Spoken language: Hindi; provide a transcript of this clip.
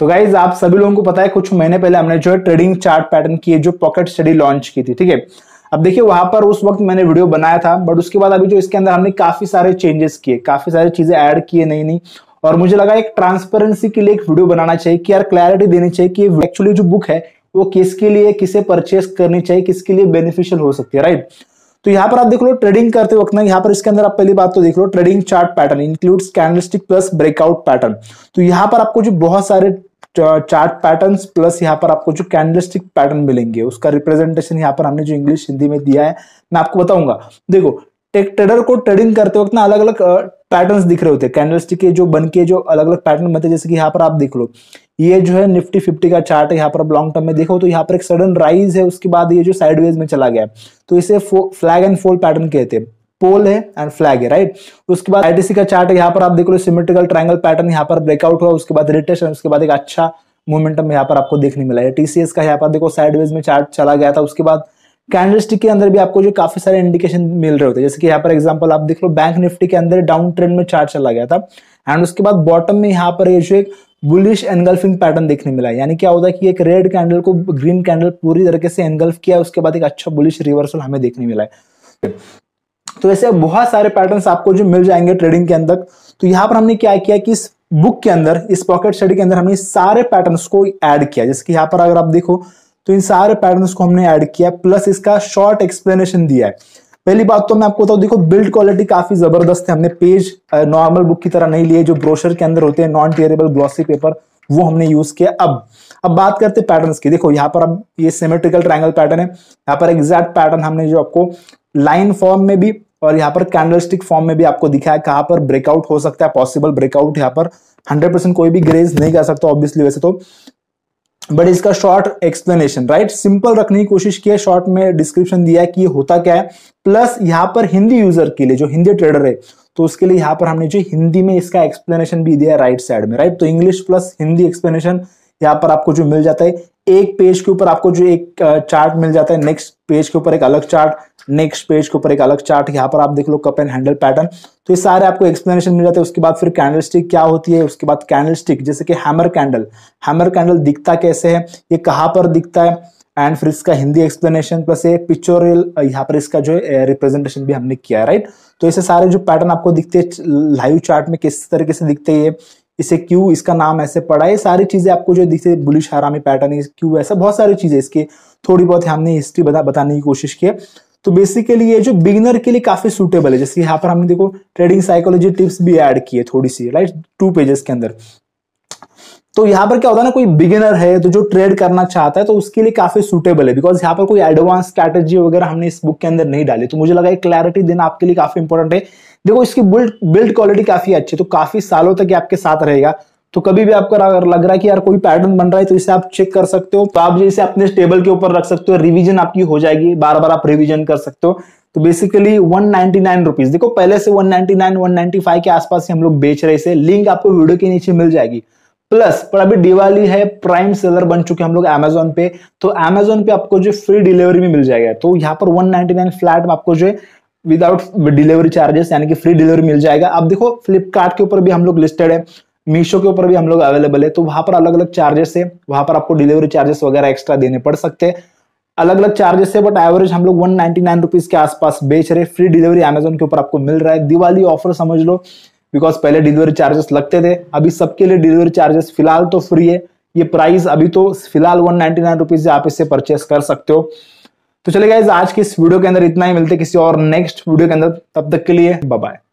तो गाइज आप सभी लोगों को पता है कुछ महीने पहले हमने जो है ट्रेडिंग चार्ट पैटर्न की जो पॉकेट स्टडी लॉन्च की थी ठीक है अब देखिए वहां पर उस वक्त मैंने वीडियो बनाया था बट उसके बाद अभी जो इसके अंदर हमने काफी सारे चेंजेस किए काफी सारी चीजें ऐड किए नई नई और मुझे लगा एक ट्रांसपेरेंसी के लिए एक वीडियो बनाना चाहिए कि यार क्लैरिटी देनी चाहिए कि एक्चुअली जो बुक है वो किसके लिए किसे परचेस करनी चाहिए किसके लिए बेनिफिशियल हो सकती है राइट तो यहाँ पर आप देख लो ट्रेडिंग करते वक्त ना यहाँ पर इसके अंदर आप पहली बात तो देख लो trading chart pattern includes candlestick plus breakout pattern तो यहाँ पर आपको जो बहुत सारे चार्ट पैटर्न प्लस यहाँ पर आपको जो कैंडलस्टिक पैटर्न मिलेंगे उसका रिप्रेजेंटेशन यहाँ पर हमने जो इंग्लिश हिंदी में दिया है मैं आपको बताऊंगा देखो टेक ट्रेडर को ट्रेडिंग करते वक्त ना अलग अलग पैटर्न्स दिख रहे होते हैं कैंडलस्टिक के जो बन के जो अलग अलग पैटर्न बनते हैं जैसे कि यहाँ पर आप देख लो ये जो है निफ्टी फिफ्टी का चार्ट है यहाँ पर लॉन्ग टर्म में देखो तो यहाँ पर एक सडन राइज है उसके बाद ये जो साइडवेज में चला गया तो इसे फ्लैग एंड फोल पैटर्न कहते हैं पोल है एंड फ्लैग है राइट उसके बाद आईटीसी का चार्ट यहाँ पर आप देख लो सिमेट्रिकल ट्रायंगल पैटर्न यहाँ पर ब्रेकआउट हुआ उसके बाद रिटेशन उसके बाद एक अच्छा मोमेंटम यहाँ पर आपको देखने मिला है टीसीएस का यहाँ पर देखो साइडवेज में चार्ट चला गया था उसके बाद कैंडलस्टिक के अंदर भी आपको जो काफी सारे इंडिकेशन मिल रहे होते हैं जैसे कि यहाँ पर एग्जांपल आप देख लो बैंक निफ्टी के अंदर डाउन ट्रेंड में चार्ट चला गया था एंड उसके बाद बॉटम में यहाँ पर ये जो एक बुलिश एनगल्फिंग पैटर्न देखने मिला है यानी क्या होता है कि एक रेड कैंडल को ग्रीन कैंडल पूरी तरीके से एनगल्फ किया उसके बाद एक अच्छा बुलिश रिवर्सल हमें देखने मिला है तो ऐसे बहुत सारे पैटर्न आपको जो मिल जाएंगे ट्रेडिंग के अंदर तो यहां पर हमने क्या किया कि इस बुक के अंदर इस पॉकेट स्टडी के अंदर हमने सारे पैटर्न को एड किया जैसे कि यहाँ पर अगर आप देखो तो इन सारे पैटर्न को हमने ऐड किया प्लस इसका शॉर्ट एक्सप्लेनेशन दिया है पहली बात तो मैं आपको बताऊँ देखो बिल्ड क्वालिटी काफी जबरदस्त है हमने पेज नॉर्मल बुक की तरह नहीं लिए जो ब्रोशर के अंदर होते हैं नॉन टेरेबल ग्लॉसी पेपर वो हमने यूज किया अब अब बात करते पैटर्न की देखो यहाँ पर अब ये सिमेट्रिकल ट्राइंगल पैटर्न है यहाँ पर एग्जैक्ट पैटर्न हमने जो आपको लाइन फॉर्म में भी और यहाँ पर कैंडलस्टिक फॉर्म में भी आपको दिखाया कहाँ पर ब्रेकआउट हो सकता है पॉसिबल ब्रेकआउट यहाँ पर 100% कोई भी ग्रेज नहीं कर सकता ऑब्वियसली वैसे तो बट इसका शॉर्ट एक्सप्लेनेशन राइट सिंपल रखने की कोशिश की है शॉर्ट में डिस्क्रिप्शन दिया है कि ये होता क्या है प्लस यहाँ पर हिंदी यूजर के लिए जो हिंदी ट्रेडर है तो उसके लिए यहाँ पर हमने जो हिंदी में इसका एक्सप्लेनेशन भी दिया है राइट साइड में राइट तो इंग्लिश प्लस हिंदी एक्सप्लेनेशन यहाँ पर आपको जो मिल जाता है एक पेज के ऊपर आपको जो एक चार्ट मिल जाता है नेक्स्ट पेज के ऊपर एक अलग चार्ट नेक्स्ट पेज के ऊपर एक अलग चार्ट यहाँ पर आप देख लो कप एंड हैंडल पैटर्न तो ये सारे आपको एक्सप्लेनेशन मिल जाते हैं उसके बाद फिर कैंडल स्टिक क्या होती है उसके बाद कैंडल स्टिक जैसे कि हैमर कैंडल हैमर कैंडल दिखता कैसे है ये कहाँ पर दिखता है एंड फिर इसका हिंदी एक्सप्लेनेशन प्लस ये पिक्चोरियल यहाँ पर इसका जो रिप्रेजेंटेशन भी हमने किया राइट तो ऐसे सारे जो पैटर्न आपको दिखते हैं लाइव चार्ट में किस तरीके से दिखते हैं इसे क्यू इसका नाम ऐसे पड़ा ये सारी चीज़ें आपको जो दिखे बुलिश हरामी पैटर्न क्यू ऐसा बहुत सारी चीज़ें इसके थोड़ी बहुत हमने हिस्ट्री बता बताने की कोशिश की है तो बेसिकली ये जो बिगिनर के लिए काफ़ी सुटेबल है जैसे यहाँ पर हमने देखो ट्रेडिंग साइकोलॉजी टिप्स भी ऐड किए थोड़ी सी राइट टू पेजेस के अंदर तो यहाँ पर क्या होता है ना कोई बिगिनर है तो जो ट्रेड करना चाहता है तो उसके लिए काफी सुटेबल है बिकॉज यहाँ पर कोई एडवांस स्ट्रैटेजी वगैरह हमने इस बुक के अंदर नहीं डाली तो मुझे लगा एक क्लैरिटी देना आपके लिए काफी इंपॉर्टेंट है देखो इसकी बिल्ड बिल्ड क्वालिटी काफी अच्छी है तो काफी सालों तक आपके साथ रहेगा तो कभी भी आपको अगर लग रहा है कि यार कोई पैटर्न बन रहा है तो इसे आप चेक कर सकते हो तो आप जैसे अपने टेबल के ऊपर रख सकते हो रिविजन आपकी हो जाएगी बार बार आप रिविजन कर सकते हो तो basically one ninety nine rupees देखो पहले से one ninety nine one ninety five के आसपास हम लोग बेच रहे थे लिंक आपको वीडियो के नीचे मिल जाएगी प्लस पर अभी दिवाली है प्राइम सेलर बन चुके हम लोग अमेजोन पे तो एमेजोन पे आपको जो फ्री डिलीवरी में मिल जाएगा तो यहाँ पर 199 फ्लैट में आपको जो है विदाउट डिलीवरी चार्जेस यानी कि फ्री डिलीवरी मिल जाएगा अब देखो फ्लिपकार्ट के ऊपर भी हम लोग लिस्टेड है मीशो के ऊपर भी हम लोग अवेलेबल है तो वहां पर अलग अलग चार्जेस है वहां पर आपको डिलीवरी चार्जेस वगैरह एक्स्ट्रा देने पड़ सकते हैं अलग अलग चार्जेस है बट एवरेज हम लोग वन नाइनटी के आसपास बेच रहे फ्री डिलीवरी अमेजोन के ऊपर आपको मिल रहा है दिवाली ऑफर समझ लो बिकॉज पहले डिलीवरी चार्जेस लगते थे अभी सबके लिए डिलीवरी चार्जेस फिलहाल तो फ्री है ये प्राइस अभी तो फिलहाल वन नाइनटी नाइन रुपीज आप इससे परचेस कर सकते हो तो चले गए आज के इस वीडियो के अंदर इतना ही मिलते किसी और नेक्स्ट वीडियो के अंदर तब तक के लिए बाय